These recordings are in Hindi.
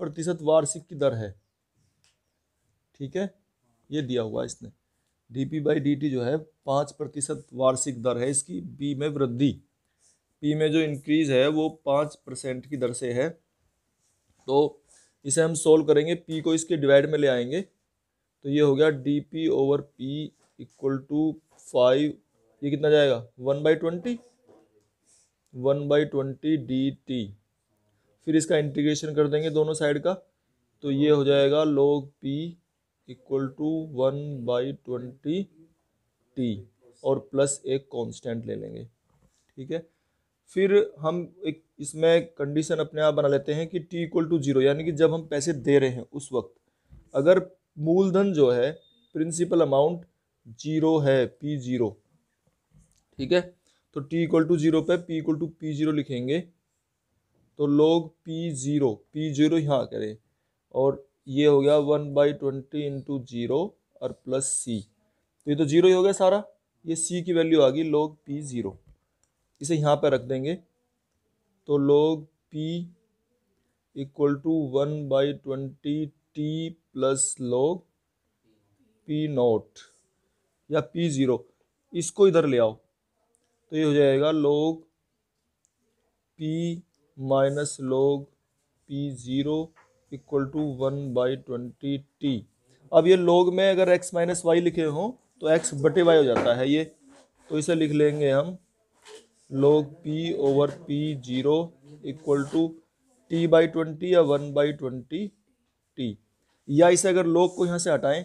प्रतिशत वार्षिक की दर है ठीक है ये दिया हुआ इसने D P by D T जो है पाँच प्रतिशत वार्षिक दर है इसकी बी में वृद्धि पी में जो इंक्रीज है वो पाँच परसेंट की दर से है तो इसे हम सोल्व करेंगे पी को इसके डिवाइड में ले आएंगे तो ये हो गया D P over P equal to five ये कितना जाएगा one by twenty one by twenty D T फिर इसका इंटीग्रेशन कर देंगे दोनों साइड का तो ये हो जाएगा log P equal to one by twenty T और प्लस एक कांस्टेंट ले लेंगे ठीक है फिर हम एक इसमें कंडीशन अपने आप बना लेते हैं कि टी इक्वल टू जीरो यानी कि जब हम पैसे दे रहे हैं उस वक्त अगर मूलधन जो है प्रिंसिपल अमाउंट जीरो है पी जीरो ठीक है तो टी इक्वल टू जीरो पर P equal to P zero लिखेंगे तो log P zero P zero यहाँ करें और ये हो गया one by twenty into zero और प्लस सी तो ये तो ज़ीरो ही हो गया सारा ये सी की वैल्यू आ गई लोग पी ज़ीरो इसे यहाँ पर रख देंगे तो log P equal to one by twenty T plus log P naught या पी ज़ीरो इसको इधर ले आओ तो ये हो जाएगा log P minus log P zero equal to one by twenty T अब ये लॉग में अगर एक्स माइनस वाई लिखे हों तो एक्स बटे वाई हो जाता है ये तो इसे लिख लेंगे हम log P over P zero equal to T by twenty या वन बाई ट्वेंटी टी या इसे अगर लॉग को यहाँ से हटाएं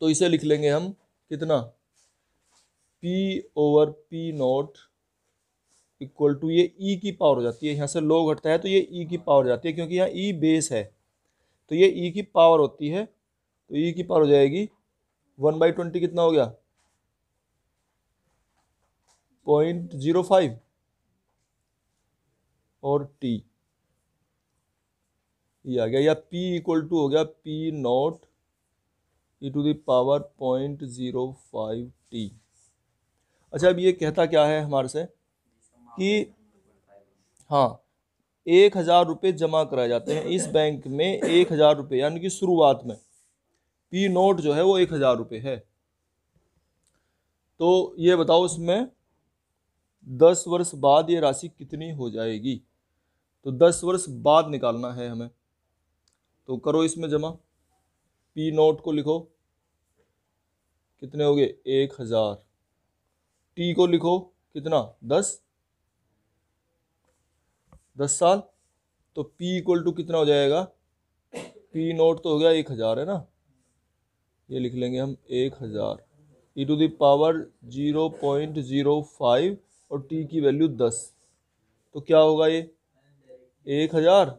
तो इसे लिख लेंगे हम कितना P over P naught equal to ये ई e की पावर हो जाती है यहाँ से लो घटता है तो ये ई e की पावर हो जाती है क्योंकि यहाँ ई e बेस है तो ये ई की पावर होती है तो ई की पावर हो जाएगी वन बाई ट्वेंटी कितना हो गया पॉइंट जीरो फाइव और टी ये आ गया या पी इक्वल टू हो गया P naught E to the power point zero five T अच्छा अब ये कहता क्या है हमारे से कि हाँ एक हज़ार रुपये जमा कराए जाते हैं इस बैंक में एक हज़ार रुपये यानी कि शुरुआत में पी नोट जो है वो एक हज़ार रुपये है तो ये बताओ इसमें दस वर्ष बाद ये राशि कितनी हो जाएगी तो दस वर्ष बाद निकालना है हमें तो करो इसमें जमा पी नोट को लिखो कितने हो गए एक हज़ार टी को लिखो कितना दस दस साल तो पी इक्वल टू कितना हो जाएगा पी नोट तो हो गया एक हज़ार है ना ये लिख लेंगे हम एक हज़ार E to the power zero point zero five और टी की वैल्यू दस तो क्या होगा ये एक हज़ार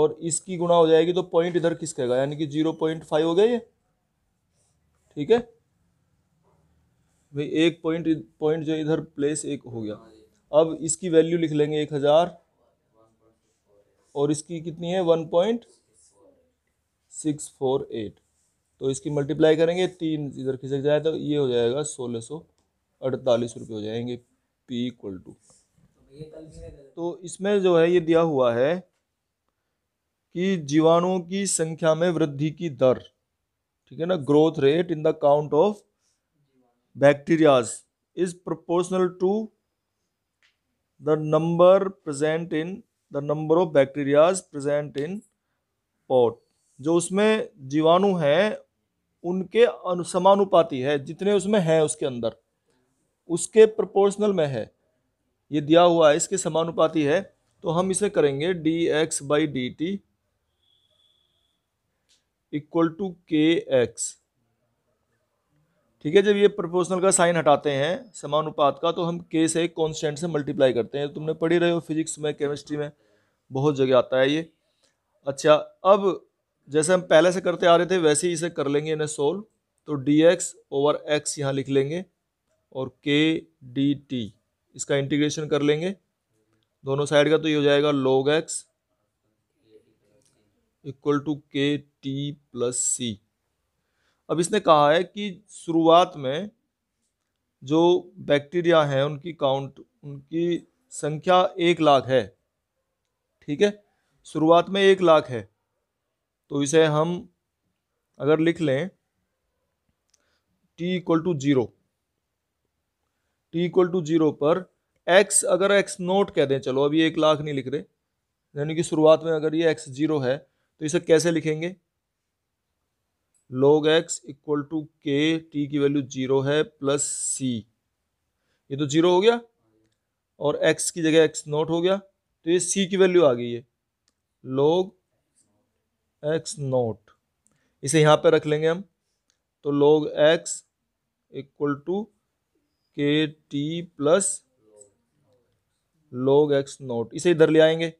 और इसकी गुणा हो जाएगी तो पॉइंट इधर किस कहेगा यानी कि जीरो पॉइंट फाइव हो गया ये ठीक है भाई एक पॉइंट पॉइंट जो इधर प्लेस एक हो गया अब इसकी वैल्यू लिख लेंगे एक हज़ार और इसकी कितनी है one point six four eight तो इसकी मल्टीप्लाई करेंगे तीन इधर खिसक जाए तो ये हो जाएगा सोलह सौ अड़तालीस रुपये हो जाएंगे पी इक्वल टू तो इसमें जो है ये दिया हुआ है कि जीवाणुओं की संख्या में वृद्धि की दर ठीक है ना growth rate in the count of bacterias is proportional to the number present in the number of bacterias present in pot जो उसमें जीवाणु हैं उनके समानुपाती है जितने उसमें हैं उसके अंदर उसके प्रोपोर्शनल में है ये दिया हुआ है इसके समानुपाती है तो हम इसे करेंगे D X by D T equal to K X ठीक है जब ये प्रोपोर्शनल का साइन हटाते हैं समानुपात का तो हम के से कॉन्स्टेंट से मल्टीप्लाई करते हैं तुमने पढ़ी रहे हो फिजिक्स में केमिस्ट्री में बहुत जगह आता है ये अच्छा अब जैसे हम पहले से करते आ रहे थे वैसे ही इसे कर लेंगे इन्हें सोल्व तो डी एक्स ओवर एक्स यहाँ लिख लेंगे और के डी टी इसका इंटीग्रेशन कर लेंगे दोनों साइड का तो ये हो जाएगा log X equal to K T plus C अब इसने कहा है कि शुरुआत में जो बैक्टीरिया हैं उनकी काउंट उनकी संख्या एक लाख है ठीक है शुरुआत में एक लाख है तो इसे हम अगर लिख लें T equal to zero T equal to zero पर एक्स अगर एक्स नोट कह दें चलो अभी एक लाख नहीं लिख रहे यानी कि शुरुआत में अगर ये एक्स जीरो है तो इसे कैसे लिखेंगे log X equal to K T की वैल्यू जीरो है प्लस सी ये तो जीरो हो गया और एक्स की जगह एक्स नॉट हो गया तो ये सी की वैल्यू आ गई है लॉग एक्स नॉट इसे यहाँ पे रख लेंगे हम तो log X equal to K T plus log X naught इसे इधर ले आएंगे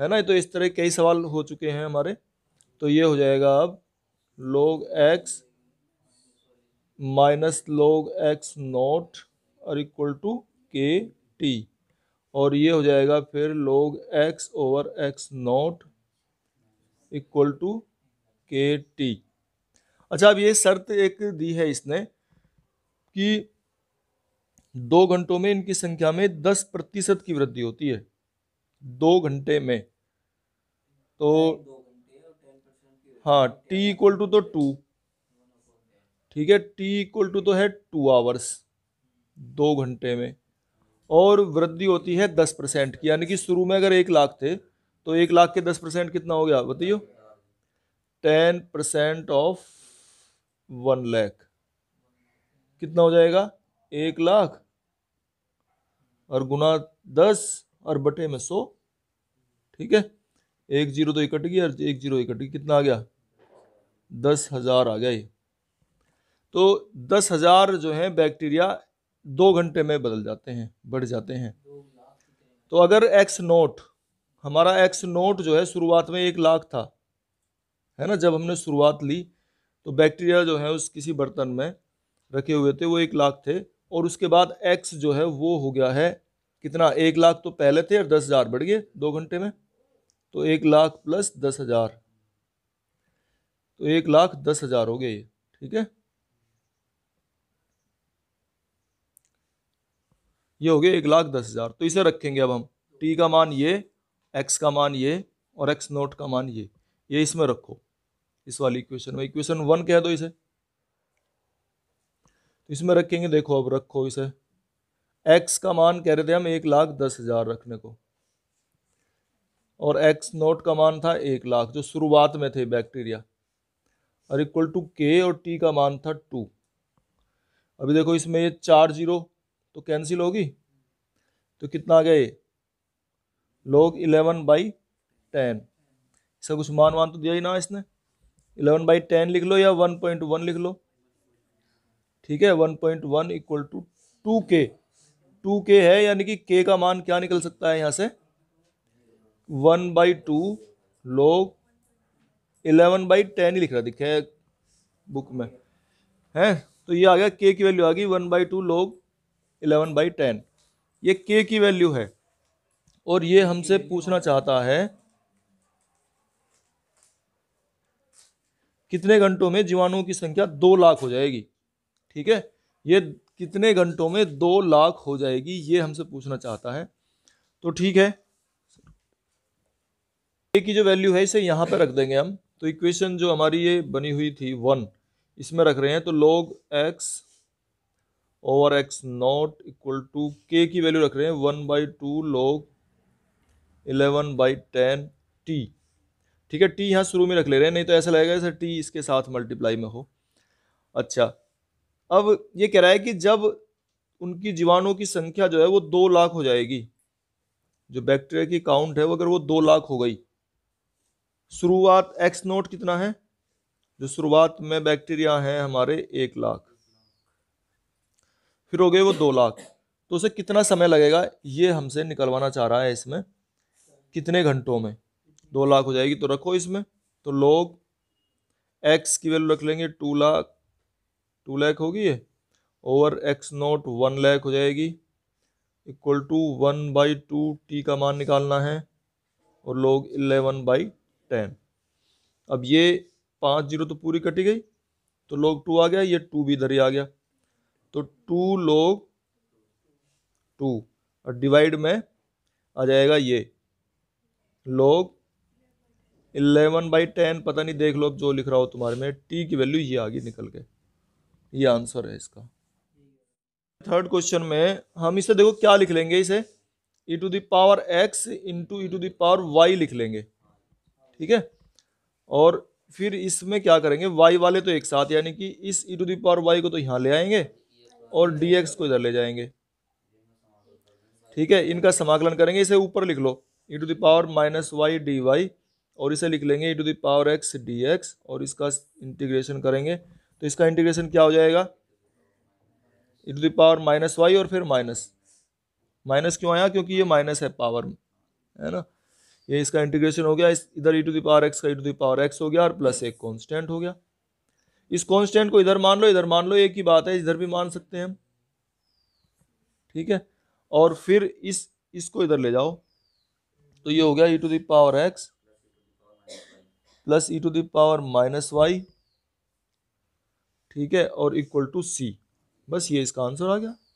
है ना तो इस तरह कई सवाल हो चुके हैं हमारे तो ये हो जाएगा अब log x minus log x naught और इक्वल टू के टी और ये हो जाएगा फिर log x over x naught equal to K T अच्छा अब ये शर्त एक दी है इसने कि दो घंटों में इनकी संख्या में दस प्रतिशत की वृद्धि होती है दो घंटे में तो हाँ टी इक्वल टू तो टू ठीक है टी इक्वल टू तो है टू आवर्स दो घंटे में और वृद्धि होती है दस परसेंट की यानी कि शुरू में अगर एक लाख थे तो एक लाख के दस परसेंट कितना हो गया बताइए ten percent of one lakh कितना हो जाएगा एक लाख और गुना दस और बटे में सौ ठीक है एक जीरो तो इकट गया और एक जीरो इकट गया कितना आ गया दस हज़ार आ गए तो दस हज़ार जो हैं बैक्टीरिया दो घंटे में बदल जाते हैं बढ़ जाते हैं तो अगर एक्स नोट हमारा एक्स नोट जो है शुरुआत में एक लाख था है ना जब हमने शुरुआत ली तो बैक्टीरिया जो है उस किसी बर्तन में रखे हुए थे वो एक लाख थे और उसके बाद एक्स जो है वो हो गया है कितना एक लाख तो पहले थे और दस हज़ार बढ़ गए दो घंटे में तो एक लाख प्लस दस हज़ार तो एक लाख दस हज़ार हो गए ये ठीक है ये हो गया एक लाख दस हज़ार तो इसे रखेंगे अब हम टी का मान ये एक्स का मान ये और एक्स नोट का मान ये ये इसमें रखो इस वाली इक्वेशन में इक्वेशन वन कह दो इसे तो इसमें रखेंगे देखो अब रखो इसे एक्स का मान कह रहे थे हम एक लाख दस हज़ार रखने को और एक्स नोट का मान था एक लाख जो शुरुआत में थे बैक्टीरिया और इक्वल टू के और टी का मान था टू अभी देखो इसमें ये चार जीरो तो कैंसिल होगी तो कितना आ गया ये लोग इलेवन बाई टेन इसका कुछ मान वान तो दिया ही ना इसने इलेवन बाई टेन लिख लो या वन पॉइंट वन लिख लो ठीक है one point one equal to two K two K है यानी कि के का मान क्या निकल सकता है यहाँ से one by two log eleven by ten ही लिख रहा दिखे बुक में है तो ये आ गया के की वैल्यू आ गई one by two log eleven by ten ये के की वैल्यू है और ये हमसे पूछना चाहता है कितने घंटों में जीवाणुओं की संख्या दो लाख हो जाएगी ठीक है ये कितने घंटों में दो लाख हो जाएगी ये हमसे पूछना चाहता है तो ठीक है ए की जो वैल्यू है इसे यहाँ पर रख देंगे हम तो इक्वेशन जो हमारी ये बनी हुई थी वन इसमें रख रहे हैं तो log X over X naught equal to K की वैल्यू रख रहे हैं one by two log eleven by ten T ठीक है टी यहाँ शुरू में रख ले रहे हैं नहीं तो ऐसा लगेगा जैसे टी इसके साथ मल्टीप्लाई में हो अच्छा अब ये कह रहा है कि जब उनकी जीवाणुओं की संख्या जो है वो दो लाख हो जाएगी जो बैक्टीरिया की काउंट है वो अगर वो दो लाख हो गई शुरुआत एक्स नोट कितना है जो शुरुआत में बैक्टीरिया हैं हमारे एक लाख फिर हो गए वो दो लाख तो उसे कितना समय लगेगा ये हमसे निकलवाना चाह रहा है इसमें कितने घंटों में दो लाख हो जाएगी तो रखो इसमें तो लोग एक्स की वैल्यू रख लेंगे टू लाख टू लाख होगी ये और एक्स नोट वन लाख हो जाएगी equal to one by two T का मान निकालना है और लोग इलेवन बाई टेन अब ये पाँच जीरो तो पूरी कटी गई तो लोग टू आ गया ये टू भी इधर ही आ गया तो टू लोग टू और डिवाइड में आ जाएगा ये लोग इलेवन बाई टेन पता नहीं देख लो अब जो लिख रहा हो तुम्हारे में टी की वैल्यू ये आ गई निकल के ये आंसर है इसका थर्ड क्वेश्चन में हम इसे देखो क्या लिख लेंगे इसे E to the power X into E to the power Y लिख लेंगे ठीक है और फिर इसमें क्या करेंगे वाई वाले तो एक साथ यानी कि इस E to the power Y को तो यहाँ ले आएंगे और डी एक्स को इधर ले जाएंगे ठीक है इनका समाकलन करेंगे इसे ऊपर लिख लो E to the power minus Y D Y और इसे लिख लेंगे E to the power X D X और इसका इंटीग्रेशन करेंगे तो इसका इंटीग्रेशन क्या हो जाएगा E to the power minus Y और फिर माइनस माइनस क्यों आया क्योंकि ये माइनस है पावर में है ना ये इसका इंटीग्रेशन हो गया इस इधर E to the power X का E to the power X हो गया और प्लस एक कॉन्स्टेंट हो गया इस कॉन्स्टेंट को इधर मान लो इधर मान लो एक ही बात है इधर भी मान सकते हैं हम ठीक है और फिर इस इसको इधर ले जाओ तो ये हो गया E to the power X plus E to the power minus Y ठीक है और इक्वल टू सी बस ये इसका आंसर आ गया